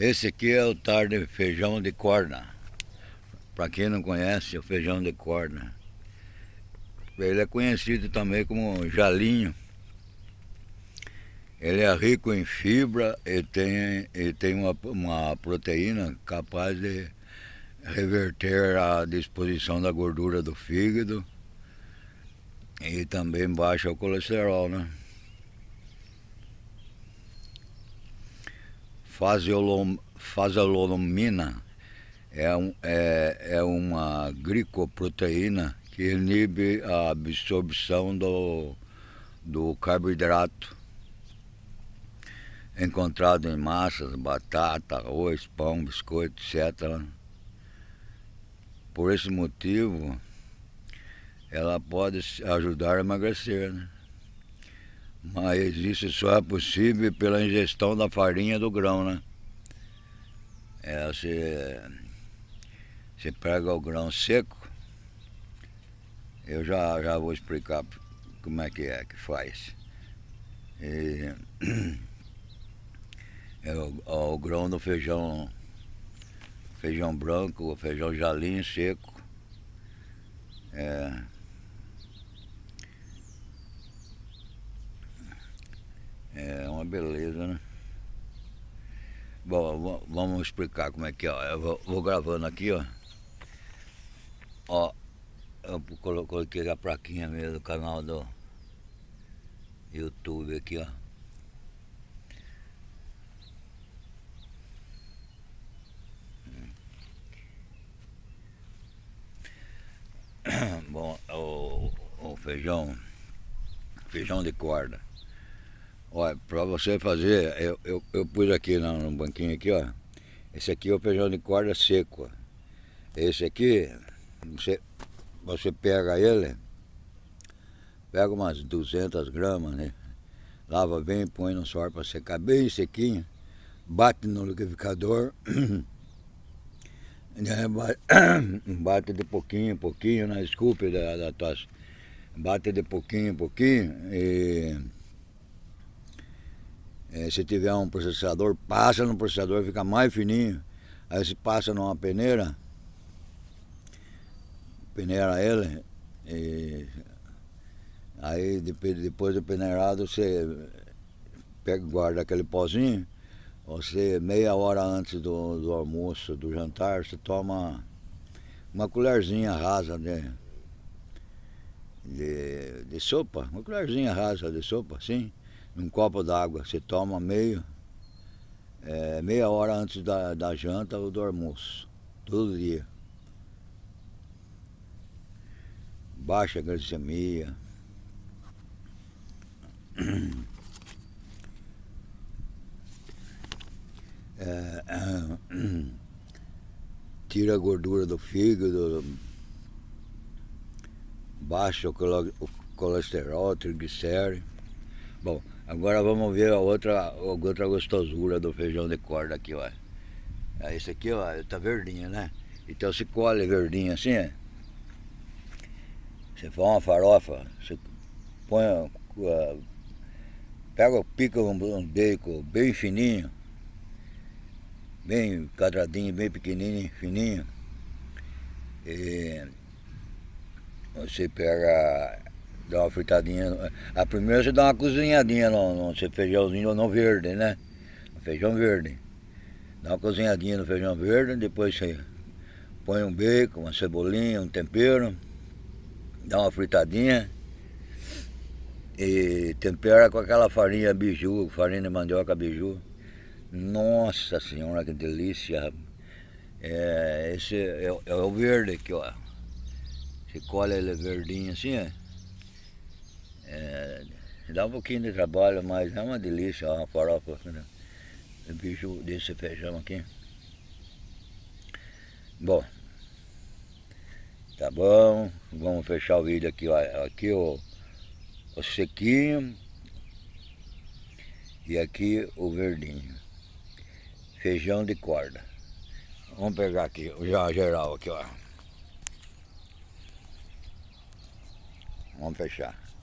Esse aqui é o tarde feijão de corna. Para quem não conhece, é o feijão de corna. Ele é conhecido também como jalinho. Ele é rico em fibra e tem, e tem uma, uma proteína capaz de reverter a disposição da gordura do fígado e também baixa o colesterol, né? fazolomina é, um, é, é uma glicoproteína que inibe a absorção do, do carboidrato encontrado em massas, batata, arroz, pão, biscoito, etc. Por esse motivo, ela pode ajudar a emagrecer. Né? Mas isso só é possível pela ingestão da farinha do grão, né? É, você, você pega o grão seco, eu já, já vou explicar como é que é que faz. E, é o, o grão do feijão, feijão branco, feijão jalim seco. É, É uma beleza, né? Bom, vamos explicar como é que é. Eu vou, vou gravando aqui, ó. Ó, eu coloquei a plaquinha mesmo do canal do YouTube aqui, ó. Hum. Bom, o, o feijão, feijão de corda. Olha, para você fazer, eu, eu, eu pus aqui no, no, banquinho aqui, ó. Esse aqui é o feijão de corda seco. Esse aqui, você, você pega ele, pega umas 200 gramas, né? Lava bem, põe no sol para secar bem sequinho, bate no liquidificador, né, bate de pouquinho em pouquinho, né? Esculpe da, da tosse. Bate de pouquinho em pouquinho e é, se tiver um processador, passa no processador, fica mais fininho. Aí se passa numa peneira, peneira ele, e aí depois do peneirado você pega, guarda aquele pozinho, você meia hora antes do, do almoço, do jantar, você toma uma colherzinha rasa de, de, de sopa, uma colherzinha rasa de sopa, sim num copo d'água. Você toma meio, é, meia hora antes da, da janta ou do almoço, todo dia. Baixa a glicemia. É, tira a gordura do fígado, baixa o colesterol, triglicéridos. Bom, Agora vamos ver a outra, a outra gostosura do feijão de corda aqui, ó. É esse aqui, ó, tá verdinho, né? Então se colhe verdinho assim, ó. Você faz uma farofa, você põe, uh, pega, pica um, um bacon bem fininho, bem quadradinho, bem pequenininho, fininho. E você pega Dá uma fritadinha. A primeira você dá uma cozinhadinha no, no é feijãozinho não verde, né? Feijão verde. Dá uma cozinhadinha no feijão verde, depois você põe um bacon, uma cebolinha, um tempero, dá uma fritadinha e tempera com aquela farinha biju, farinha de mandioca biju. Nossa senhora, que delícia! É, esse é, é o verde aqui, ó. Você colhe ele verdinho assim, ó. É? Dá um pouquinho de trabalho, mas é uma delícia ó, é a farofa. Né? O bicho desse feijão aqui. Bom. Tá bom. Vamos fechar o vídeo aqui, ó. Aqui o, o sequinho. E aqui o verdinho. Feijão de corda. Vamos pegar aqui, já geral aqui, ó. Vamos fechar.